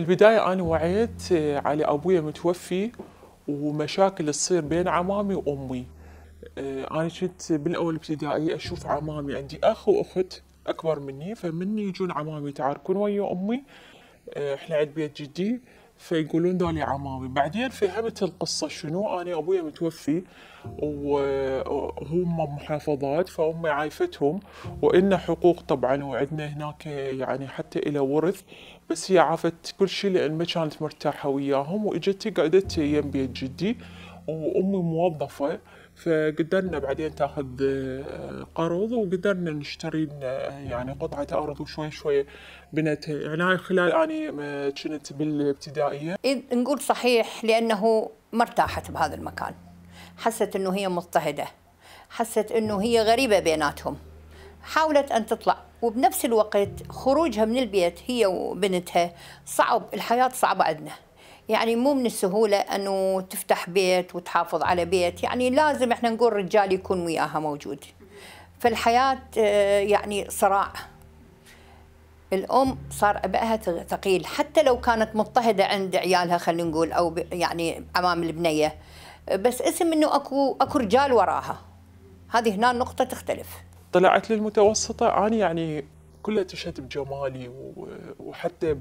بالبداية أنا وعيت آه، على أبويا متوفي ومشاكل تصير بين عمامي وأمي آه، أنا كنت بالأول ابتدائي أشوف عمامي عندي أخ وأخت أكبر مني فمني يجون عمامي يتعاركون ويا أمي آه، إحنا عند بيت جدي فيقولون دولي عمامي بعدين فهمت القصة شنو أنا أبويا متوفي وهم محافظات فأمي عايفتهم وإن حقوق طبعا وعندنا هناك يعني حتى إلى ورث بس هي عافت كل شيء لأن ما كانت مرتاحة وياهم واجت قعدت يم بيت جدي وأمي موظفة فقدرنا بعدين تاخذ آه، قرض وقدرنا نشتري آه، يعني قطعة أرض وشوي شوي بنت يعني خلال أني آه، كنت بالابتدائية نقول صحيح لأنه ما ارتاحت بهذا المكان حست أنه هي مضطهدة حست أنه هي غريبة بيناتهم حاولت أن تطلع وبنفس الوقت خروجها من البيت هي وبنتها صعب الحياة صعبة عندنا يعني مو من السهولة أنه تفتح بيت وتحافظ على بيت يعني لازم إحنا نقول رجال يكون وياها موجود فالحياة آه، يعني صراع الأم صار أبائها ثقيل حتى لو كانت مضطهدة عند عيالها خلينا نقول أو يعني أمام البنية بس اسم أنه أكو, أكو رجال وراها هذه هنا النقطة تختلف طلعت للمتوسطة أنا يعني كلها تشهد بجمالي وحتى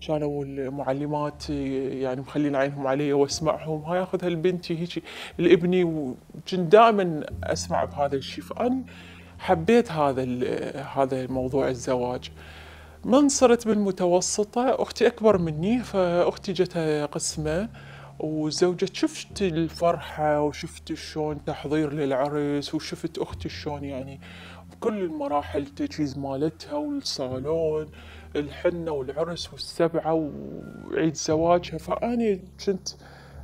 كانوا المعلمات يعني مخلين عينهم علي واسمعهم هاي اخذها لبنتي هيك لابني وكنت دائما اسمع بهذا الشيء فأنا حبيت هذا هذا الموضوع الزواج من صرت بالمتوسطة أختي أكبر مني فأختي جتها قسمة وزوجة شفت الفرحة وشفت شلون تحضير للعرس وشفت أختي شلون يعني بكل المراحل تجهيز مالتها والصالون الحنة والعرس والسبعة وعيد زواجها فأني كنت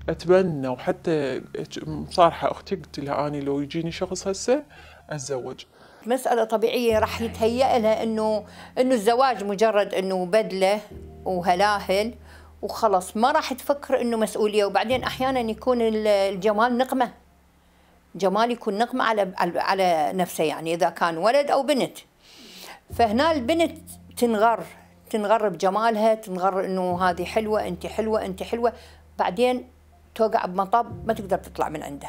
أتمنى وحتى مصارحة أختي قلت لها أني لو يجيني شخص هسه أتزوج مسألة طبيعية راح يتهيأ لها إنه إنه الزواج مجرد إنه بدلة وهلاهل وخلص ما راح تفكر إنه مسؤولية وبعدين أحيانا يكون الجمال نقمة جمال يكون نقمة على على نفسه يعني إذا كان ولد أو بنت فهنا البنت تنغر تنغر بجمالها تنغر إنه هذه حلوة أنت حلوة أنت حلوة بعدين توقع بمطب ما تقدر تطلع من عنده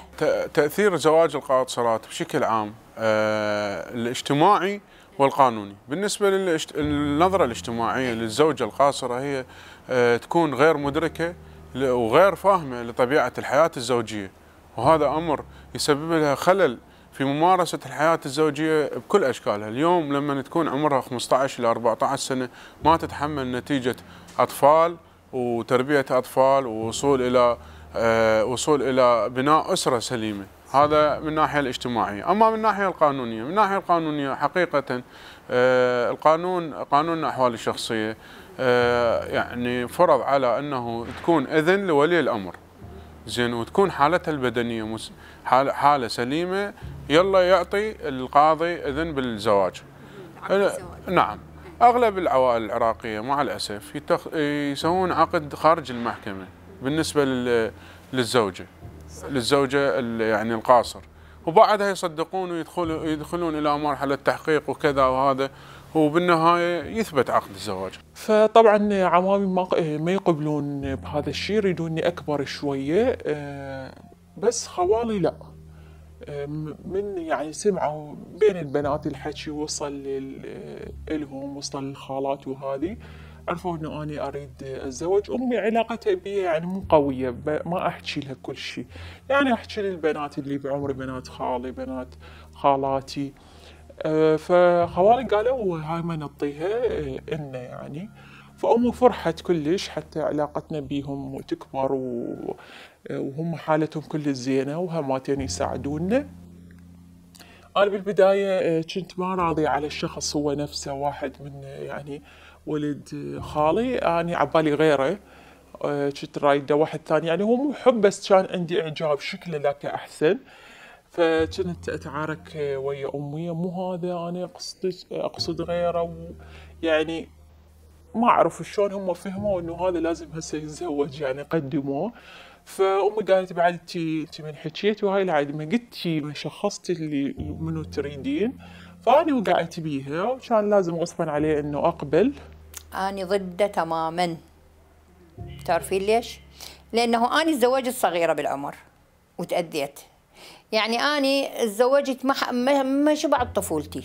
تأثير زواج القاصرات بشكل عام آه، الاجتماعي والقانوني بالنسبة للنظرة الاجتماعية للزوجة القاصرة هي آه، تكون غير مدركة وغير فاهمة لطبيعة الحياة الزوجية وهذا أمر يسبب لها خلل في ممارسة الحياة الزوجية بكل أشكالها اليوم لما تكون عمرها 15 إلى 14 سنة ما تتحمل نتيجة أطفال وتربية أطفال ووصول إلى آه، وصول إلى بناء أسرة سليمة هذا من الناحية الاجتماعية أما من الناحية القانونية من الناحية القانونية حقيقة آه، القانون قانون الأحوال الشخصية آه، يعني فرض على أنه تكون إذن لولي الأمر زين وتكون حالتها البدنيه حاله سليمه يلا يعطي القاضي اذن بالزواج نعم اغلب العوائل العراقيه مع الاسف يتخ... يسوون عقد خارج المحكمه بالنسبه لل... للزوجه صح. للزوجه ال... يعني القاصر وبعدها يصدقون ويدخلون الى مرحله تحقيق وكذا وهذا هو بالنهايه يثبت عقد الزواج. فطبعا عوامي ما ما يقبلون بهذا الشيء يريدوني اكبر شويه آه، بس خوالي لا آه، من يعني سمعوا بين البنات الحكي وصل آه، لهم وصل للخالات وهذه عرفوا انه انا اريد اتزوج امي علاقتها بي يعني مو قويه ما احكي لها كل شيء يعني احكي للبنات اللي بعمري بنات خالي بنات خالاتي فخوالي قالوا هاي ما نطيها إلنا إيه، يعني فأمي فرحت كلش حتى علاقتنا بيهم تكبر و... وهم حالتهم كل زينة وهماتين يساعدونا أنا بالبداية إيه، كنت ما راضية على الشخص هو نفسه واحد من يعني ولد خالي أنا يعني عبالي غيره إيه، كنت رايدة واحد ثاني يعني هو مو حب بس كان عندي إعجاب شكله لك أحسن فكنت اتعارك ويا امي مو هذا انا اقصد اقصد غيره يعني ما اعرف شلون هم فهموا انه هذا لازم هسه يتزوج يعني قدموه فامي قالت بعد تي من حكيتي وهاي العاد ما قلتي ما شخصتي اللي منو تريدين فاني وقعت بيها وكان لازم غصبا عليه انه اقبل اني ضده تماما تعرفين ليش؟ لانه اني تزوجت صغيره بالعمر وتاذيت يعني أنا تزوجت ما مش بعد طفولتي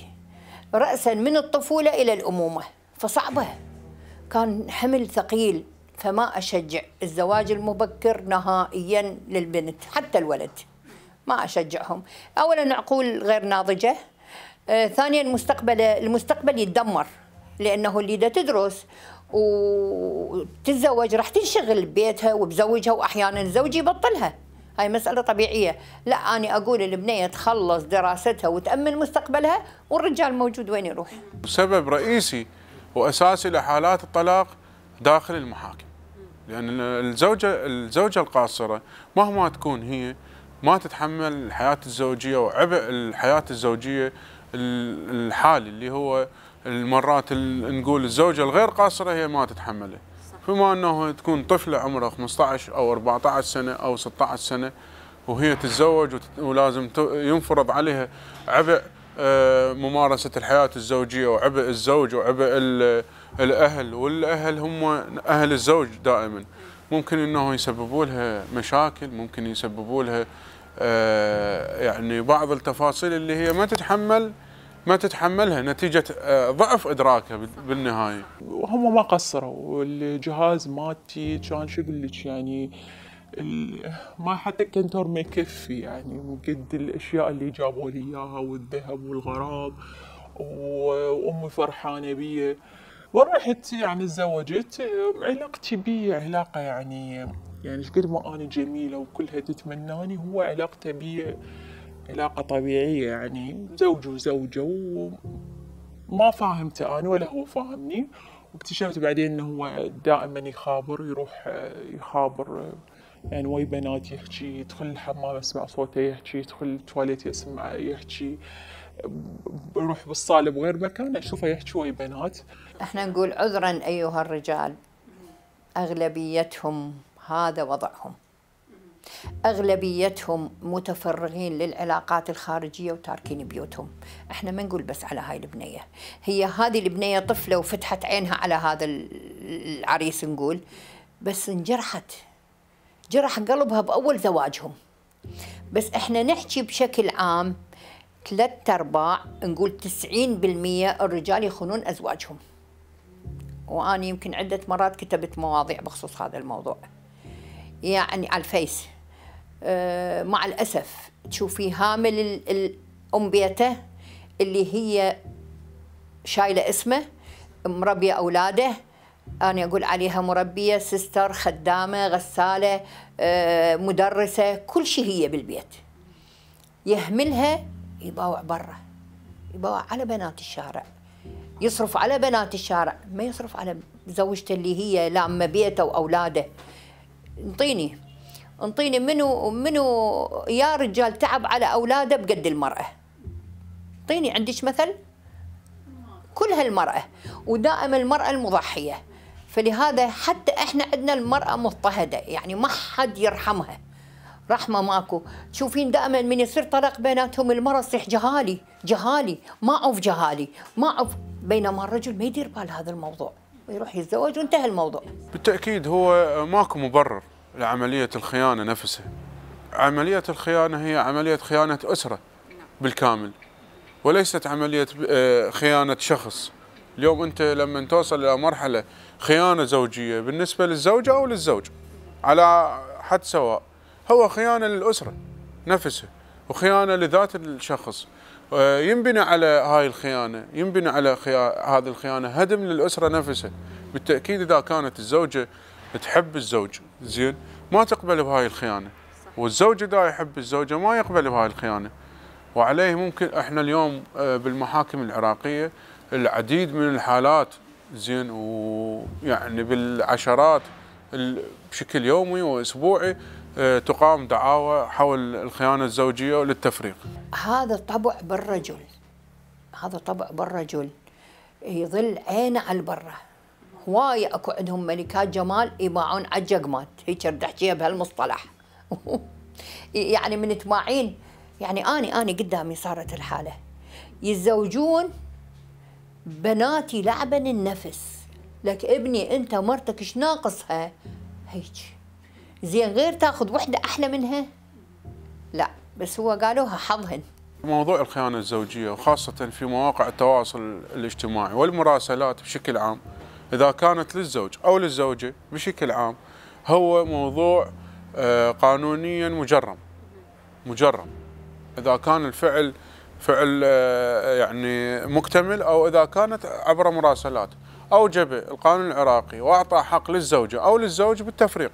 رأسا من الطفولة إلى الأمومة فصعبة كان حمل ثقيل فما أشجع الزواج المبكر نهائيا للبنت حتى الولد ما أشجعهم أولا عقول غير ناضجة آه ثانيا المستقبل المستقبل يتدمر لأنه اللي دا تدرس وتتزوج راح تنشغل ببيتها وبزوجها وأحيانا زوجي يبطلها هاي مسألة طبيعية لا أنا أقول البنية تخلص دراستها وتأمن مستقبلها والرجال موجود وين يروح سبب رئيسي وأساسي لحالات الطلاق داخل المحاكم لأن الزوجة الزوجة القاصرة مهما تكون هي ما تتحمل الحياة الزوجية وعبء الحياة الزوجية الحالي اللي هو المرات نقول الزوجة الغير قاصرة هي ما تتحمله بما انه تكون طفله عمرها 15 او 14 سنه او 16 سنه وهي تتزوج ولازم ينفرض عليها عبء آه، ممارسه الحياه الزوجيه وعبء الزوج وعبء الاهل والاهل هم اهل الزوج دائما ممكن انه يسببوا لها مشاكل ممكن يسببوا لها آه، يعني بعض التفاصيل اللي هي ما تتحمل ما تتحملها نتيجة آه، ضعف إدراكها بالنهاية وهم ما قصروا الجهاز مالتي كان شو يقول لك يعني ما حتى كنتور ما يكفي يعني قد الاشياء اللي جابوا لي اياها والذهب والغراب وامي فرحانه بي ورحت يعني تزوجت علاقتي بي علاقه يعني يعني قد ما انا جميله وكلها تتمناني هو علاقته بي علاقة طبيعية يعني زوج وزوجة وما فاهمته أنا ولا هو فاهمني واكتشفت بعدين انه هو دائما يخابر يروح آه، يخابر آه، يعني وي بنات يحكي يدخل الحمام اسمع صوته يحكي يدخل التواليت اسمع يحكي بروح بالصاله بغير مكان اشوفه يحكي وي بنات احنا نقول عذرا ايها الرجال اغلبيتهم هذا وضعهم أغلبيتهم متفرغين للعلاقات الخارجية وتاركين بيوتهم احنا ما نقول بس على هاي البنية هي هذه البنية طفلة وفتحت عينها على هذا العريس نقول بس انجرحت جرح قلبها بأول زواجهم بس احنا نحكي بشكل عام ثلاثة أرباع نقول تسعين بالمية الرجال يخونون أزواجهم وأنا يمكن عدة مرات كتبت مواضيع بخصوص هذا الموضوع يعني على الفيس آه، مع الأسف تشوفي هامل أم بيته اللي هي شايلة اسمه مربية أولاده أنا أقول عليها مربية سستر خدامة غسالة آه، مدرسة كل شيء هي بالبيت يهملها يباوع برا يباوع على بنات الشارع يصرف على بنات الشارع ما يصرف على زوجته اللي هي لامه بيته وأولاده انطيني انطيني منو منو يا رجال تعب على اولاده بقد المراه انطيني عندك مثل كل هالمراه ودائما المراه المضحيه فلهذا حتى احنا عندنا المراه مضطهده يعني ما حد يرحمها رحمه ماكو تشوفين دائما من يصير طلاق بيناتهم المراه تصيح جهالي جهالي ما اعرف جهالي ما اعرف بينما الرجل ما يدير بال هذا الموضوع ويروح يتزوج وانتهى الموضوع بالتاكيد هو ماكو مبرر لعملية الخيانة نفسها عملية الخيانة هي عملية خيانة أسرة نعم. بالكامل وليست عملية آه، خيانة شخص اليوم أنت لما توصل إلى مرحلة خيانة زوجية بالنسبة للزوجة أو للزوج على حد سواء هو خيانة للأسرة نفسها وخيانة لذات الشخص آه، ينبنى على هاي الخيانة ينبنى على خيا... هذه الخيانة هدم للأسرة نفسها بالتأكيد إذا كانت الزوجة تحب الزوج زين ما تقبل بهاي الخيانه صح. والزوج اذا يحب الزوجه ما يقبل بهاي الخيانه وعليه ممكن احنا اليوم آه، بالمحاكم العراقيه العديد من الحالات زين ويعني بالعشرات بشكل يومي واسبوعي آه، تقام دعاوى حول الخيانه الزوجيه للتفريق. هذا طبع بالرجل هذا طبع بالرجل يظل عينه على البره هواية اكو عندهم ملكات جمال يباعون على الجقمات هيك بدي احكيها بهالمصطلح يعني من تماعين يعني اني اني قدامي صارت الحالة يتزوجون بناتي لعبا النفس لك ابني انت مرتك ايش ناقصها هيك زين غير تاخذ وحده احلى منها لا بس هو قالوها حظهن موضوع الخيانة الزوجية وخاصة في مواقع التواصل الاجتماعي والمراسلات بشكل عام إذا كانت للزوج أو للزوجة بشكل عام هو موضوع آه، قانونيا مجرم مجرم إذا كان الفعل فعل آه، يعني مكتمل أو إذا كانت عبر مراسلات أوجب القانون العراقي وأعطى حق للزوجة أو للزوج بالتفريق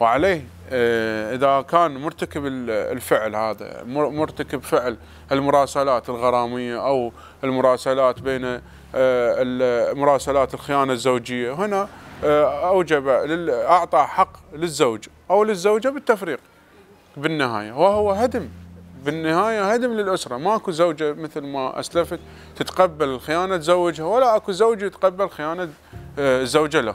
وعليه آه، إذا كان مرتكب الفعل هذا مرتكب فعل المراسلات الغرامية أو المراسلات بين آه، المراسلات الخيانه الزوجيه هنا آه، اوجب اعطى حق للزوج او للزوجه بالتفريق بالنهايه وهو هدم بالنهايه هدم للاسره ماكو زوجه مثل ما اسلفت تتقبل خيانه زوجها ولا اكو زوج يتقبل خيانه الزوجه آه، له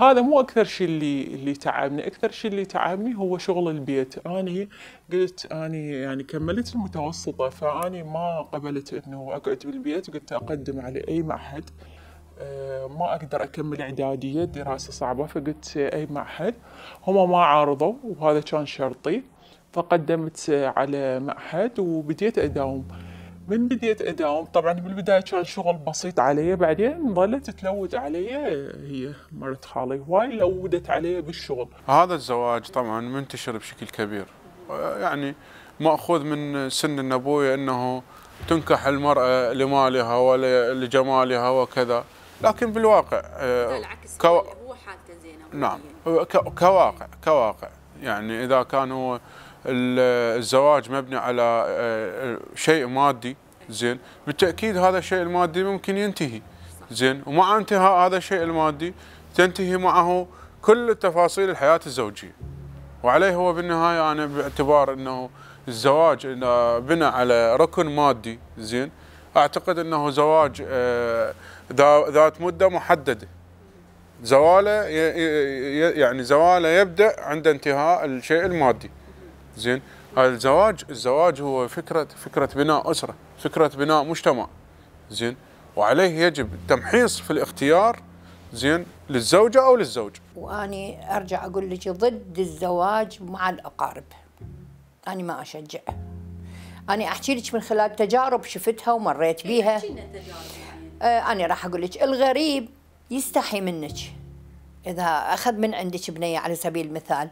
هذا مو اكثر شيء اللي اللي تعبني اكثر شيء اللي تعبني هو شغل البيت اني قلت اني يعني كملت المتوسطه فاني ما قبلت انه اقعد بالبيت قلت اقدم على اي معهد آه، ما اقدر اكمل اعداديه دراسه صعبه فقلت اي معهد هم ما عارضوا وهذا كان شرطي فقدمت على معهد وبديت اداوم من بديت اداوم طبعا بالبدايه كان شغل بسيط علي بعدين ظلت تلود علي هي مرت خالي هواي لودت علي بالشغل هذا الزواج طبعا منتشر بشكل كبير يعني ماخوذ من سن النبوية انه تنكح المراه لمالها ولجمالها وكذا لكن بالواقع العكس آه، كو... هو حالته زينه نعم كواقع كواقع يعني اذا كان هو الزواج مبني على آه، شيء مادي زين بالتاكيد هذا الشيء المادي ممكن ينتهي زين ومع انتهاء هذا الشيء المادي تنتهي معه كل تفاصيل الحياه الزوجيه وعليه هو بالنهايه انا باعتبار انه الزواج بنى على ركن مادي زين اعتقد انه زواج آه، ذات مده محدده زواله يعني زواله يبدا عند انتهاء الشيء المادي زين هذا الزواج الزواج هو فكره فكره بناء اسره فكره بناء مجتمع زين وعليه يجب التمحيص في الاختيار زين للزوجه او للزوج واني ارجع اقول لك ضد الزواج مع الاقارب انا ما اشجع انا احكي لك من خلال تجارب شفتها ومريت إيه، بيها يعني؟ آه، انا راح اقول لك الغريب يستحي منك اذا اخذ من عندك بنيه على سبيل المثال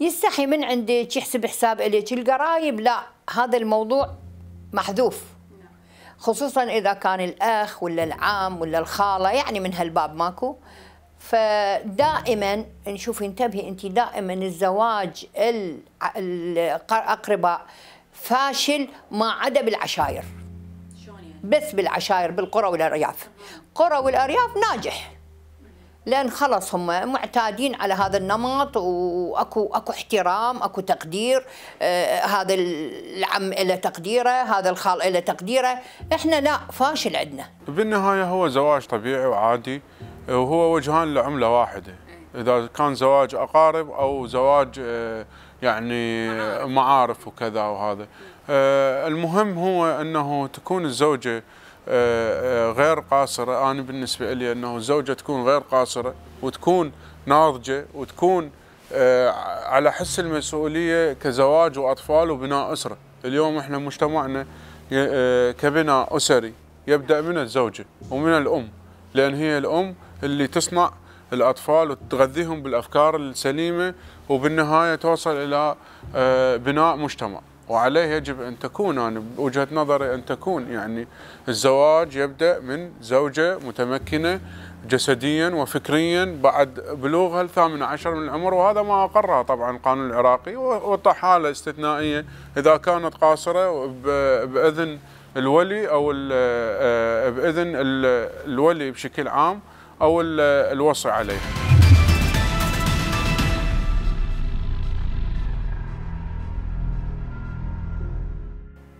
يستحي من عندك يحسب حساب إليك القرايب لا هذا الموضوع محذوف خصوصا إذا كان الأخ ولا العام ولا الخالة يعني من هالباب ماكو فدائما نشوف انتبهي انت دائما الزواج الاقرباء فاشل ما عدا بالعشاير يعني؟ بس بالعشاير بالقرى والارياف قرى والارياف ناجح لان خلاص هم معتادين على هذا النمط واكو اكو احترام اكو تقدير آه هذا العم له تقديره هذا الخال له تقديره احنا لا فاشل عندنا بالنهايه هو زواج طبيعي وعادي وهو وجهان لعمله واحده اذا كان زواج اقارب او زواج آه يعني معارف وكذا وهذا آه، المهم هو انه تكون الزوجه آه، آه، غير قاصرة أنا بالنسبة لي أنه الزوجة تكون غير قاصرة وتكون ناضجة وتكون آه، على حس المسؤولية كزواج وأطفال وبناء أسرة اليوم إحنا مجتمعنا كبناء أسري يبدأ من الزوجة ومن الأم لأن هي الأم اللي تصنع الأطفال وتغذيهم بالأفكار السليمة وبالنهاية توصل إلى بناء مجتمع وعليه يجب أن تكون أنا يعني بوجهة نظري أن تكون يعني الزواج يبدأ من زوجة متمكنة جسديا وفكريا بعد بلوغها الثامن عشر من العمر وهذا ما اقره طبعا القانون العراقي ووضح حالة استثنائية إذا كانت قاصرة بإذن الولي أو آه، بإذن الولي بشكل عام أو الوصي عليه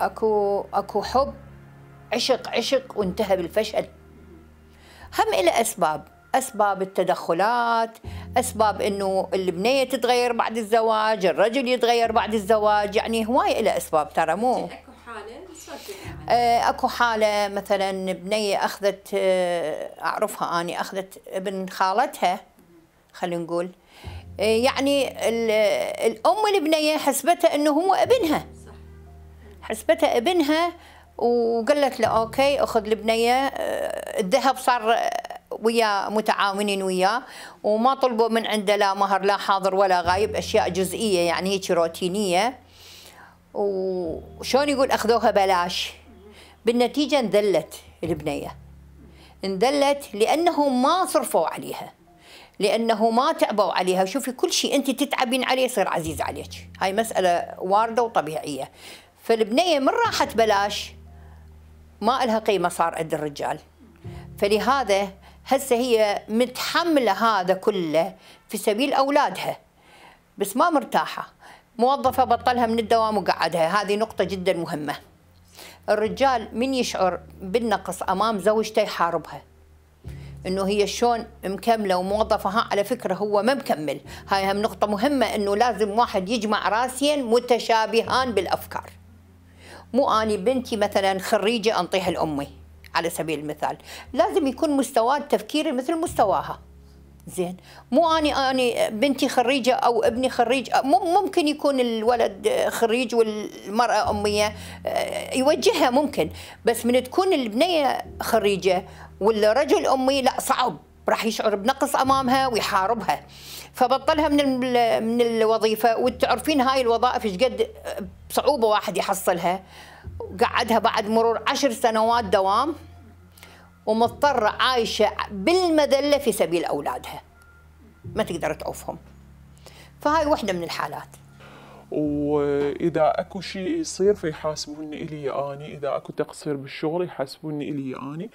اكو اكو حب عشق عشق وانتهى بالفشل هم إلى أسباب أسباب التدخلات أسباب أنه البنية تتغير بعد الزواج الرجل يتغير بعد الزواج يعني هواي إلى أسباب ترى مو إيه، أكو حالة إيه، أكو حالة مثلا بنية أخذت إيه، أعرفها أني أخذت ابن خالتها خلينا نقول يعني الأم البنية حسبتها أنه هو ابنها حسبتها ابنها وقالت له اوكي اخذ البنيه آه، الذهب صار آه، ويا متعاونين وياه وما طلبوا من عنده لا مهر لا حاضر ولا غايب اشياء جزئيه يعني هيك روتينيه وشلون يقول اخذوها بلاش بالنتيجه انذلت البنيه انذلت لانه ما صرفوا عليها لانه ما تعبوا عليها شوفي كل شيء انت تتعبين عليه يصير عزيز عليك هاي مساله وارده وطبيعيه فالبنيه من راحت بلاش ما لها قيمه صار عند الرجال فلهذا هسه هي متحمله هذا كله في سبيل اولادها بس ما مرتاحه موظفه بطلها من الدوام وقعدها هذه نقطه جدا مهمه الرجال من يشعر بالنقص امام زوجته يحاربها انه هي شلون مكمله وموظفه ها على فكره هو ما مكمل هاي هم نقطه مهمه انه لازم واحد يجمع راسين متشابهان بالافكار مو أني بنتي مثلا خريجة أنطيها لأمي على سبيل المثال لازم يكون مستوى تفكيري مثل مستواها زين مو اني اني بنتي خريجه او ابني خريج ممكن يكون الولد خريج والمراه اميه آه، يوجهها ممكن بس من تكون البنيه خريجه والرجل امي لا صعب راح يشعر بنقص امامها ويحاربها فبطلها من من الوظيفه وتعرفين هاي الوظائف ايش قد بصعوبه واحد يحصلها قعدها بعد مرور عشر سنوات دوام ومضطرة عايشة بالمذلة في سبيل أولادها ما تقدر تعوفهم فهاي وحدة من الحالات واذا اكو شيء يصير فيحاسبوني الي اني اذا اكو تقصير بالشغل يحاسبوني الي اني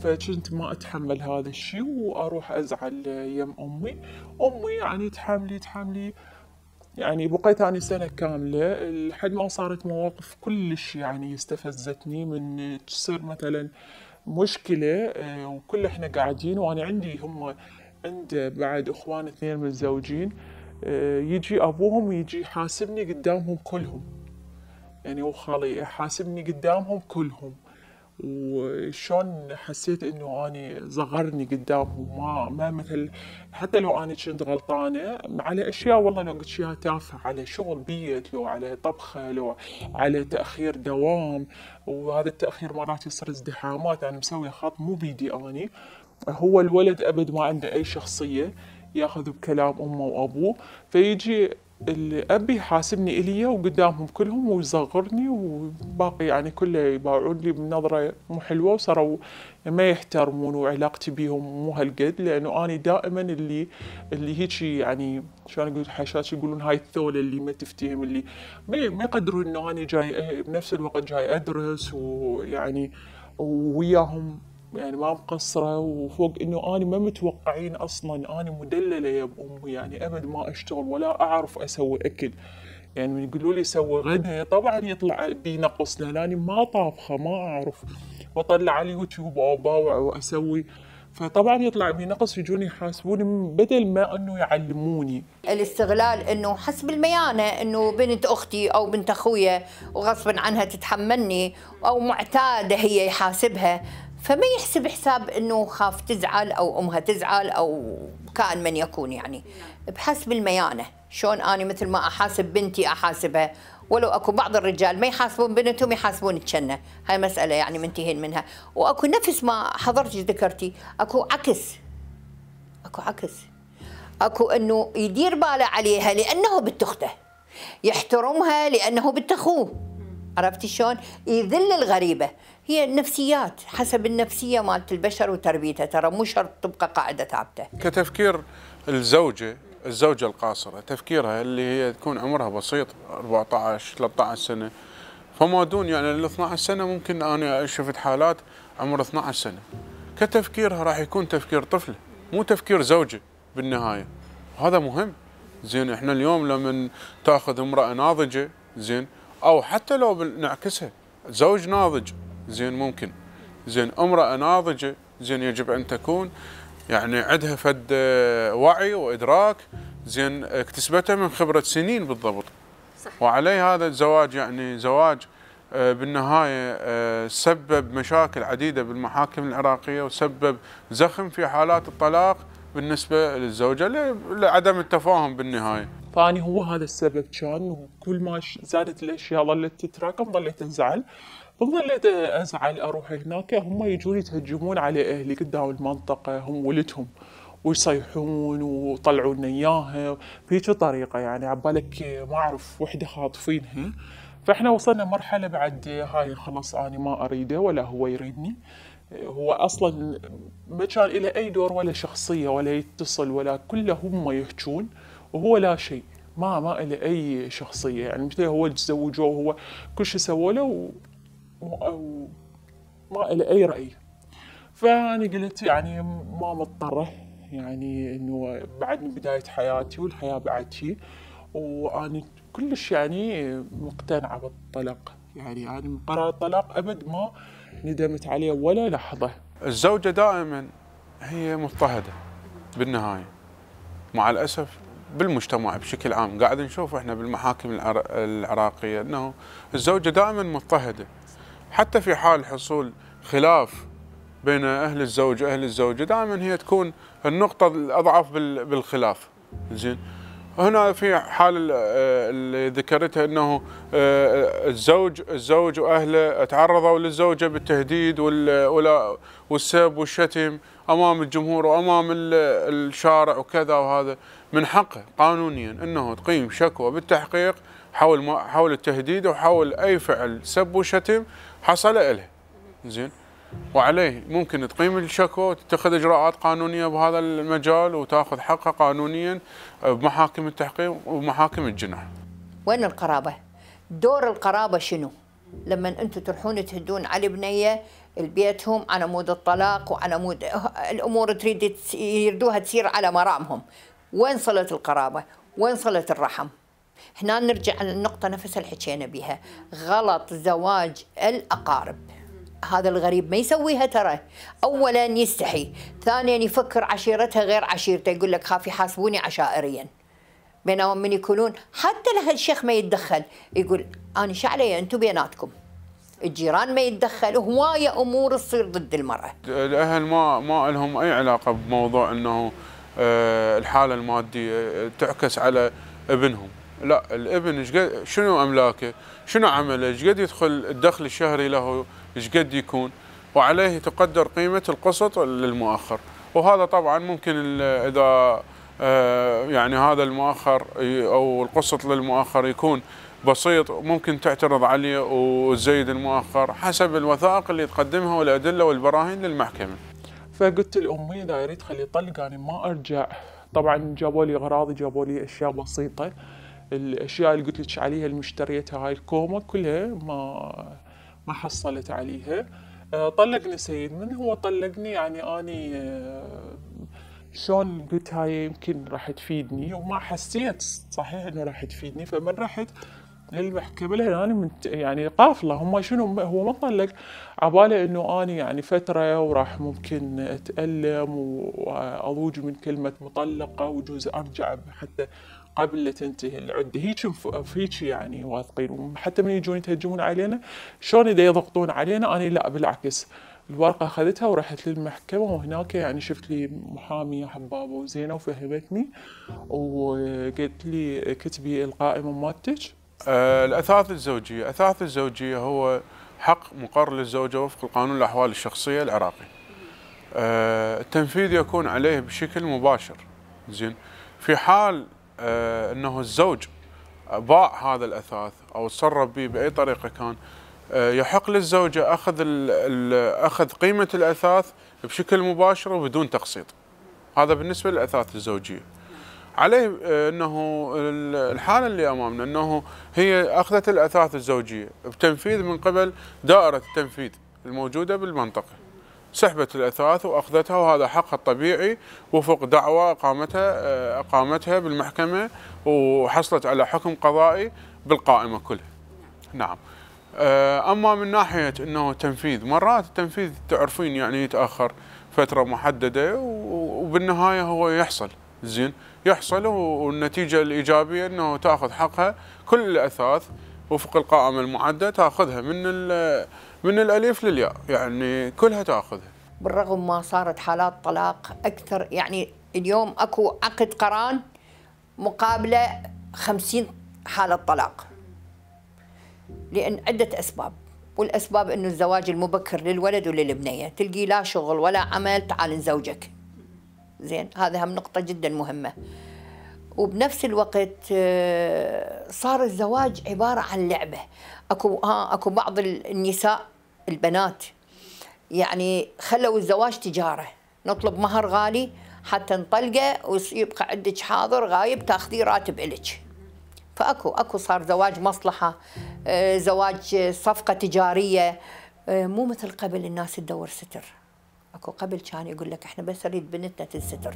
فكنت ما اتحمل هذا الشيء واروح ازعل يم امي امي يعني تحملي تحملي يعني بقيت أنا سنة كاملة لحد ما صارت مواقف كلش يعني استفزتني من تصير مثلا مشكلة وكل احنا قاعدين وأنا عندي هم عند بعد إخوان اثنين متزوجين يجي ابوهم ويجي يحاسبني قدامهم كلهم يعني وخالي يحاسبني قدامهم كلهم وشون حسيت انه اني صغرني قدامهم ما ما مثل حتى لو اني كنت غلطانه على اشياء والله لو قلت اشياء تافهه على شغل بيت لو على طبخه لو على تاخير دوام وهذا التاخير مرات يصير ازدحامات انا مسوي خط مو بيدي اني هو الولد ابد ما عنده اي شخصيه ياخذ بكلام امه وابوه فيجي الاب يحاسبني الي وقدامهم كلهم ويصغرني وباقي يعني كله يباعون لي بنظره مو حلوه وصاروا ما يحترمون وعلاقتي بيهم مو هالقد لانه اني دائما اللي اللي هيك يعني شلون اقول حشاش يقولون هاي الثوله اللي ما تفتهم اللي ما يقدرون انه اني جاي بنفس الوقت جاي ادرس ويعني وياهم يعني ما مقصرة وفوق انه انا ما متوقعين اصلا انا مدللة يا امي يعني ابد ما اشتغل ولا اعرف اسوي اكل يعني من يقولوا لي سوي غدا طبعا يطلع بي نقص لاني ما طابخة ما اعرف واطلع على اليوتيوب واباوع واسوي فطبعا يطلع بي نقص يجوني يحاسبوني بدل ما انه يعلموني الاستغلال انه حسب الميانه انه بنت اختي او بنت اخويا وغصبا عنها تتحملني او معتاده هي يحاسبها فما يحسب حساب انه خاف تزعل او امها تزعل او كائن من يكون يعني بحسب الميانه شلون اني مثل ما احاسب بنتي احاسبها ولو اكو بعض الرجال ما يحاسبون بنتهم يحاسبون تشنه هاي مساله يعني منتهين منها واكو نفس ما حضرتك ذكرتي اكو عكس اكو عكس اكو انه يدير باله عليها لانه بنت اخته يحترمها لانه بنت اخوه عرفتي شلون؟ يذل الغريبه، هي نفسيات حسب النفسيه مالت البشر وتربيتها ترى مو شرط تبقى قاعده ثابته كتفكير الزوجه الزوجه القاصره تفكيرها اللي هي تكون عمرها بسيط 14 13 سنه فما دون يعني ال 12 سنه ممكن انا شفت حالات عمر 12 سنه كتفكيرها راح يكون تفكير طفله مو تفكير زوجه بالنهايه وهذا مهم زين احنا اليوم لما تاخذ امراه ناضجه زين او حتى لو نعكسها زوج ناضج زين ممكن زين امرأة ناضجة زين يجب أن تكون يعني عندها فد آه، وعي وإدراك زين اكتسبته من خبرة سنين بالضبط صح. وعلي هذا الزواج يعني زواج آه، بالنهاية آه، سبب مشاكل عديدة بالمحاكم العراقية وسبب زخم في حالات الطلاق بالنسبة للزوجة لعدم التفاهم بالنهاية فأني هو هذا السبب كان وكل ما زادت الأشياء ظلت تتراكم ظلت تنزعل فظلت ازعل اروح هناك هم يجون يتهجمون على اهلي قدام المنطقه هم ولدهم ويصيحون وطلعوا لنا اياها بهيك طريقه يعني عبالك ما اعرف وحده خاطفينها فاحنا وصلنا مرحله بعد هاي خلاص انا ما اريده ولا هو يريدني هو اصلا ما كان له اي دور ولا شخصيه ولا يتصل ولا كله هم يحجون وهو لا شيء ما ما له اي شخصيه يعني مثل هو تزوجوه هو كل شيء سووا له أو ما إلي أي رأي فأنا قلت يعني ما مضطرة يعني إنه بعد من بداية حياتي والحياة بعد شي وأنا كلش يعني مقتنعة بالطلاق يعني أنا من قرار الطلاق أبد ما ندمت عليه ولا لحظة الزوجة دائما هي مضطهدة بالنهاية مع الأسف بالمجتمع بشكل عام قاعد نشوف احنا بالمحاكم العراقية انه الزوجة دائما مضطهدة حتى في حال حصول خلاف بين أهل الزوج وأهل الزوجة دائما هي تكون النقطة الأضعف بالخلاف زين هنا في حال آه، اللي ذكرتها انه آه، الزوج الزوج واهله تعرضوا للزوجه بالتهديد والسب والشتم امام الجمهور وامام الشارع وكذا وهذا من حقه قانونيا انه تقيم شكوى بالتحقيق حول حول التهديد وحول اي فعل سب وشتم حصل له زين وعليه ممكن تقيم الشكوى وتتخذ اجراءات قانونيه بهذا المجال وتاخذ حقها قانونيا بمحاكم التحقيق ومحاكم الجناح. وين القرابه؟ دور القرابه شنو؟ لما انتم تروحون تهدون على بنيه بيتهم على مود الطلاق وعلى مود الامور تريد يردوها تسير على مرامهم. وين صله القرابه؟ وين صله الرحم؟ هنا نرجع للنقطة نفسها اللي حكينا بها غلط زواج الأقارب هذا الغريب ما يسويها ترى أولا يستحي ثانيا يفكر عشيرتها غير عشيرته يقول لك خاف يحاسبوني عشائريا بينما من يكونون حتى لها الشيخ ما يتدخل يقول أنا شو علي أنتم بيناتكم الجيران ما يتدخل هواية أمور تصير ضد المرأة الأهل ما ما لهم أي علاقة بموضوع أنه آه، الحالة المادية تعكس على ابنهم لا الابن ايش شنو املاكه شنو عمله ايش يدخل الدخل الشهري له ايش يكون وعليه تقدر قيمه القسط للمؤخر وهذا طبعا ممكن اذا آه، يعني هذا المؤخر او القسط للمؤخر يكون بسيط ممكن تعترض عليه وتزيد المؤخر حسب الوثائق اللي تقدمها والادله والبراهين للمحكمه. فقلت لامي اذا يريد خلي طلق انا يعني ما ارجع طبعا جابوا لي اغراضي جابوا لي اشياء بسيطه الاشياء اللي قلت لك عليها اللي مشتريتها هاي الكوما كلها ما ما حصلت عليها آه، طلقني سيد من هو طلقني يعني اني آه، شلون قلت هاي يمكن راح تفيدني وما حسيت صحيح انه راح تفيدني فمن رحت المحكمه الهلالي من يعني قافله هم شنو هو ما طلق عباله انه اني يعني فتره وراح ممكن اتالم واضوج من كلمه مطلقه وجوز ارجع حتى قبل لا تنتهي العده هيك هيك يعني واثقين حتى من يجون يتهجمون علينا شلون اذا يضغطون علينا انا لا بالعكس الورقه اخذتها ورحت للمحكمه وهناك يعني شفت لي محاميه حبابه وزينه وفهمتني وقالت لي كتبي القائمه مالتك آه، الاثاث الزوجيه، الاثاث الزوجيه هو حق مقر للزوجه وفق القانون الاحوال الشخصيه العراقي. آه، التنفيذ يكون عليه بشكل مباشر. زين في حال آه، انه الزوج باع هذا الاثاث او تصرف به باي طريقه كان آه، يحق للزوجه اخذ اخذ قيمه الاثاث بشكل مباشر وبدون تقسيط. هذا بالنسبه للاثاث الزوجيه. عليه آه، انه الحاله اللي امامنا انه هي اخذت الاثاث الزوجيه بتنفيذ من قبل دائره التنفيذ الموجوده بالمنطقه. سحبت الاثاث واخذتها وهذا حقها الطبيعي وفق دعوى اقامتها آه، اقامتها بالمحكمه وحصلت على حكم قضائي بالقائمه كلها. نعم. آه، اما من ناحيه انه تنفيذ مرات التنفيذ تعرفين يعني يتاخر فتره محدده وبالنهايه هو يحصل زين يحصل والنتيجه الايجابيه انه تاخذ حقها كل الاثاث وفق القائمة المعدة تاخذها من من الألف للياء يعني كلها تاخذها بالرغم ما صارت حالات طلاق أكثر يعني اليوم أكو عقد قران مقابلة خمسين حالة طلاق لأن عدة أسباب والأسباب أنه الزواج المبكر للولد وللبنية تلقي لا شغل ولا عمل تعال نزوجك زين هذا هم نقطة جدا مهمة وبنفس الوقت آه، صار الزواج عباره عن لعبه اكو ها آه، اكو بعض النساء البنات يعني خلوا الزواج تجاره نطلب مهر غالي حتى نطلقه ويبقى عندك حاضر غايب تاخذي راتب إلك فاكو اكو صار زواج مصلحه آه، زواج صفقه تجاريه مو مثل قبل الناس تدور ستر اكو قبل كان يقول لك احنا بس نريد بنتنا تنستر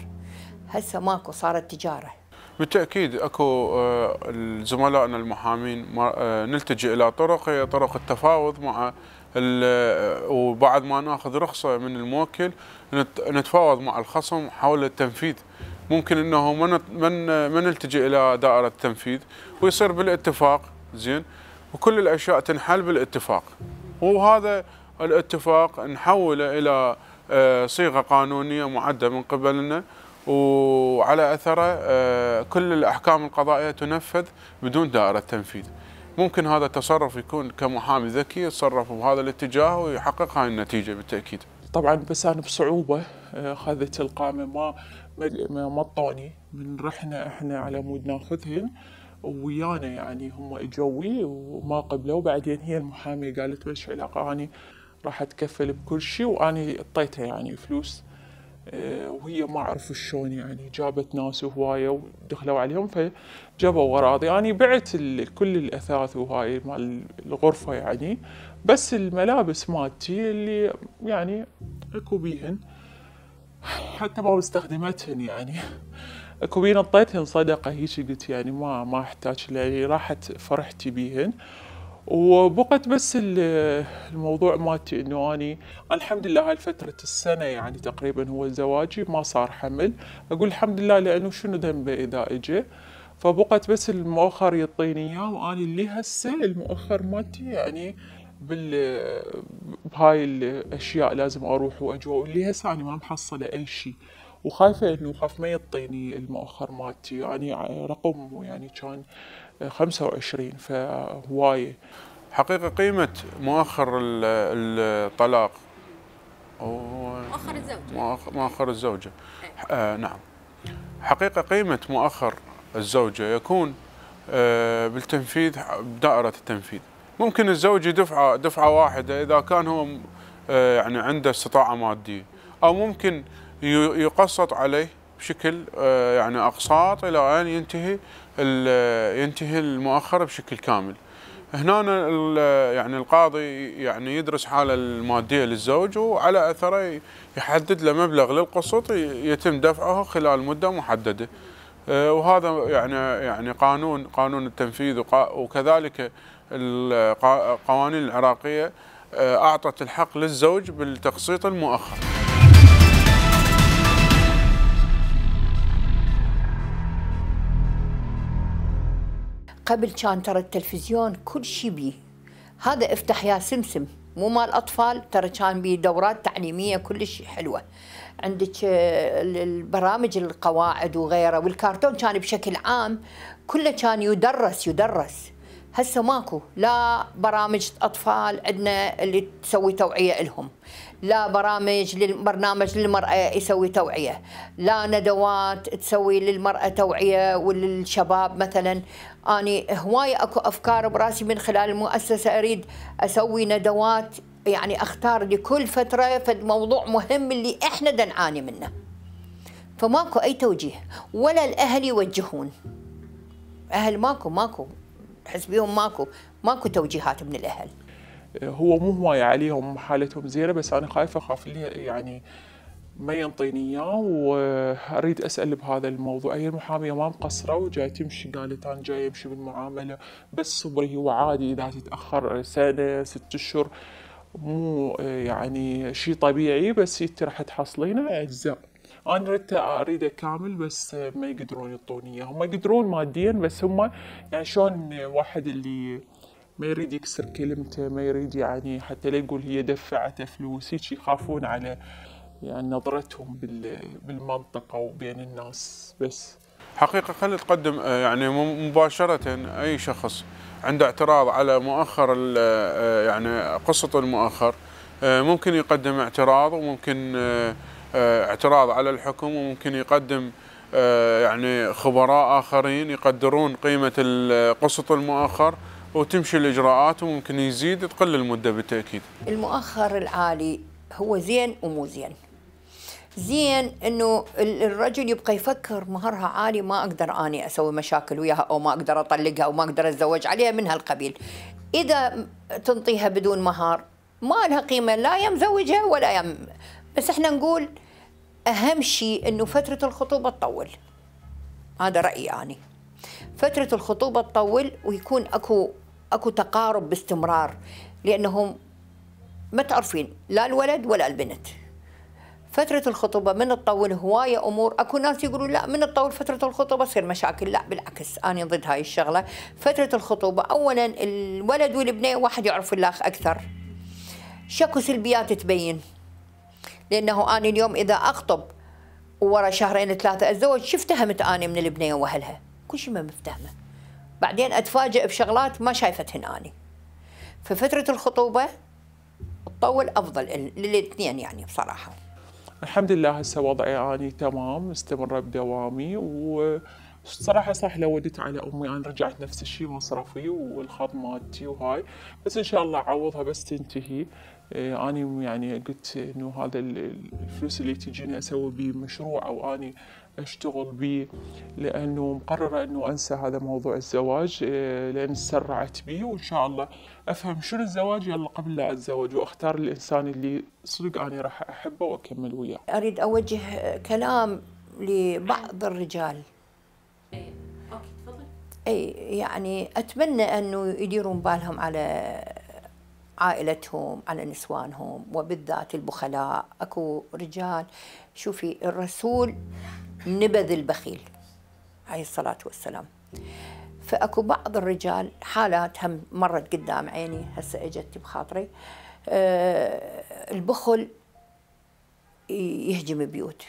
هسه ماكو صارت تجاره بالتاكيد اكو آه، زملائنا المحامين آه، نلتجئ الى طرق هي طرق التفاوض مع آه، وبعد ما ناخذ رخصه من الموكل نتفاوض مع الخصم حول التنفيذ ممكن انه من من من نلتجئ الى دائره التنفيذ ويصير بالاتفاق زين وكل الاشياء تنحل بالاتفاق وهذا الاتفاق نحوله الى صيغه قانونيه معده من قبلنا وعلى أثره آه، كل الأحكام القضائية تنفذ بدون دائرة تنفيذ ممكن هذا التصرف يكون كمحامي ذكي يتصرف بهذا الاتجاه ويحقق هاي النتيجة بالتأكيد طبعا بس انا بصعوبه اخذت آه، القامه ما ما طوني من رحنا احنا على مود ناخذها ويانا يعني هم اجوي وما قبلوا وبعدين هي المحاميه قالت وش علاقه اني راح اتكفل بكل شيء واني اعطيتها يعني فلوس آه، وهي ما اعرف شلون يعني جابت ناس هوايه ودخلوا عليهم فجابوا اغراضي يعني انا بعت كل الاثاث وهاي مال الغرفه يعني بس الملابس مالتي اللي يعني اكو بيهن حتى ما استخدمتهن يعني اكو بيهن اعطيتهن صدقه هيك قلت يعني ما ما احتاج لاني يعني راحت فرحتي بيهن وبقت بس الموضوع مالتي انه اني الحمد لله هاي فترة السنة يعني تقريبا هو زواجي ما صار حمل اقول الحمد لله لانه شنو ذنبه اذا اجى فبقت بس المؤخر يعطيني اياه واني اللي هسه المؤخر مالتي يعني بال بهاي الاشياء لازم اروح واجو واللي هسه انا ما محصله اي شيء وخايفه انه خاف ما يعطيني المؤخر مالتي يعني رقم يعني كان 25 فهوايه حقيقه قيمه مؤخر الطلاق مؤخر الزوجه مؤخر الزوجه إيه. آه نعم حقيقه قيمه مؤخر الزوجه يكون آه بالتنفيذ بدائره التنفيذ ممكن الزوج دفعه دفعه واحده اذا كان هو آه، يعني عنده استطاعه ماديه او ممكن يقسط عليه بشكل آه، يعني اقساط الى ان ينتهي ينتهي المؤخر بشكل كامل هنا يعني القاضي يعني يدرس حالة المادية للزوج وعلى أثره يحدد له مبلغ للقسط يتم دفعه خلال مدة محددة آه، وهذا يعني يعني قانون قانون التنفيذ وكذلك القوانين العراقية آه، أعطت الحق للزوج بالتقسيط المؤخر قبل كان ترى التلفزيون كل شيء بيه هذا افتح يا سمسم مو مال اطفال ترى كان بيه دورات تعليميه كلش حلوه عندك آه، البرامج القواعد وغيره والكرتون كان بشكل عام كله كان يدرس يدرس هسه ماكو لا برامج اطفال عندنا اللي تسوي توعيه لهم لا برامج برنامج للمرأة يسوي توعية لا ندوات تسوي للمرأة توعية وللشباب مثلا أني هواي أكو أفكار براسي من خلال المؤسسة أريد أسوي ندوات يعني أختار لكل فترة فد موضوع مهم اللي إحنا نعاني منه فماكو أي توجيه ولا الأهل يوجهون أهل ماكو ماكو حسبيهم ماكو ماكو توجيهات من الأهل هو مو هواية عليهم حالتهم زينة بس أنا خايفة أخاف يعني ما ينطيني اياه واريد اسال بهذا الموضوع هي المحاميه ما مقصره وجاي تمشي قالت انا جاي امشي بالمعامله بس صبري هو عادي اذا تتاخر سنه ست اشهر مو يعني شيء طبيعي بس انت راح تحصلينه اجزاء انا ردت اريده كامل بس ما يقدرون يعطوني اياه هم يقدرون ماديا بس هم يعني شلون واحد اللي ما يريد يكسر كلمته ما يريد يعني حتى لا يقول هي دفعته فلوس هيك يخافون على يعني نظرتهم بالمنطقة وبين الناس بس حقيقة خلي تقدم آه، يعني مباشرة أي شخص عنده اعتراض على مؤخر آه، يعني قصة المؤخر آه، ممكن يقدم اعتراض وممكن اعتراض على الحكم وممكن يقدم يعني خبراء آخرين يقدرون قيمة قصة المؤخر وتمشي الإجراءات وممكن يزيد تقل المدة بالتأكيد المؤخر العالي هو زين ومو زين زين انه الرجل يبقى يفكر مهرها عالي ما اقدر اني اسوي مشاكل وياها او ما اقدر اطلقها او ما اقدر اتزوج عليها من هالقبيل اذا تنطيها بدون مهار ما لها قيمه لا يا مزوجها ولا يم بس احنا نقول اهم شيء انه فتره الخطوبه تطول هذا رايي اني فتره الخطوبه تطول ويكون اكو اكو تقارب باستمرار لانهم ما تعرفين لا الولد ولا البنت فترة الخطوبة من تطول هواية أمور أكو ناس يقولوا لا من تطول فترة الخطوبة تصير مشاكل لا بالعكس أنا ضد هاي الشغلة فترة الخطوبة أولا الولد والبنية واحد يعرف الأخ أكثر شكو سلبيات تبين لأنه أنا اليوم إذا أخطب ورا شهرين ثلاثة أتزوج شو افتهمت أنا من البنية وأهلها كل شيء ما مفتهمه بعدين اتفاجئ بشغلات ما شايفتهن اني ففتره الخطوبه تطول افضل للاثنين يعني بصراحه الحمد لله هسه وضعي اني تمام مستمره بدوامي و صراحه صح لودت على امي انا رجعت نفس الشيء مصرفي والخط مالتي وهاي بس ان شاء الله اعوضها بس تنتهي إيه، اني يعني قلت انه هذا الفلوس اللي تجيني اسوي بيه مشروع او اني اشتغل به لانه مقرره انه انسى هذا موضوع الزواج آه، لان تسرعت به وان شاء الله افهم شنو الزواج يلا قبل لا اتزوج واختار الانسان اللي صدق انا راح احبه واكمل وياه. اريد اوجه كلام لبعض الرجال. اي يعني اتمنى انه يديرون بالهم على عائلتهم على نسوانهم وبالذات البخلاء اكو رجال شوفي الرسول نبذ البخيل عليه الصلاة والسلام فأكو بعض الرجال حالات هم مرت قدام عيني هسه اجت بخاطري آه، البخل يهجم بيوت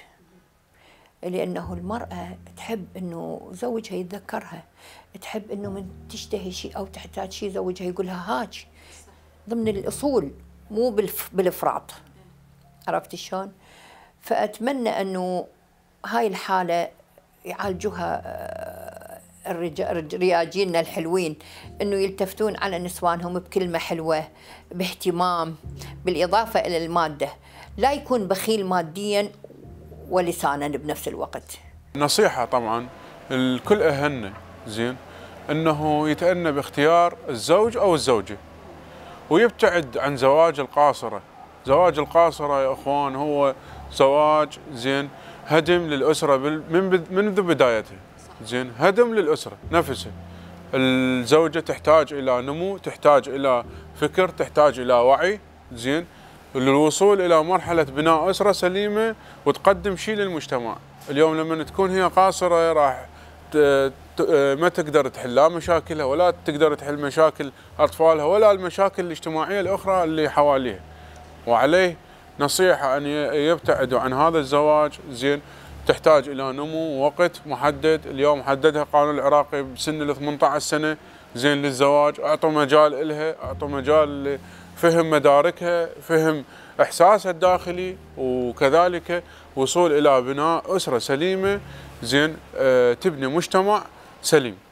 لأنه المرأة تحب أنه زوجها يتذكرها تحب أنه من تشتهي شيء أو تحتاج شيء زوجها يقولها هاج ضمن الأصول مو بالإفراط عرفت شلون؟ فأتمنى أنه هاي الحالة يعالجوها آه، رياجيلنا الحلوين انه يلتفتون على نسوانهم بكلمه حلوه باهتمام بالاضافه الى الماده لا يكون بخيل ماديا ولسانا بنفس الوقت نصيحه طبعا الكل اهلنا زين انه يتأنى باختيار الزوج او الزوجه ويبتعد عن زواج القاصره زواج القاصره يا اخوان هو زواج زين هدم للاسره من منذ بدايتها زين هدم للاسره نفسها الزوجه تحتاج الى نمو تحتاج الى فكر تحتاج الى وعي زين للوصول الى مرحله بناء اسره سليمه وتقدم شيء للمجتمع اليوم لما تكون هي قاصره راح ما تقدر تحل لا مشاكلها ولا تقدر تحل مشاكل اطفالها ولا المشاكل الاجتماعيه الاخرى اللي حواليها وعليه نصيحه ان يبتعدوا عن هذا الزواج زين تحتاج الى نمو وقت محدد اليوم حددها القانون العراقي بسن ال 18 سنه زين للزواج اعطوا مجال لها اعطوا مجال لفهم مداركها فهم احساسها الداخلي وكذلك وصول الى بناء اسره سليمه زين آه، تبني مجتمع سليم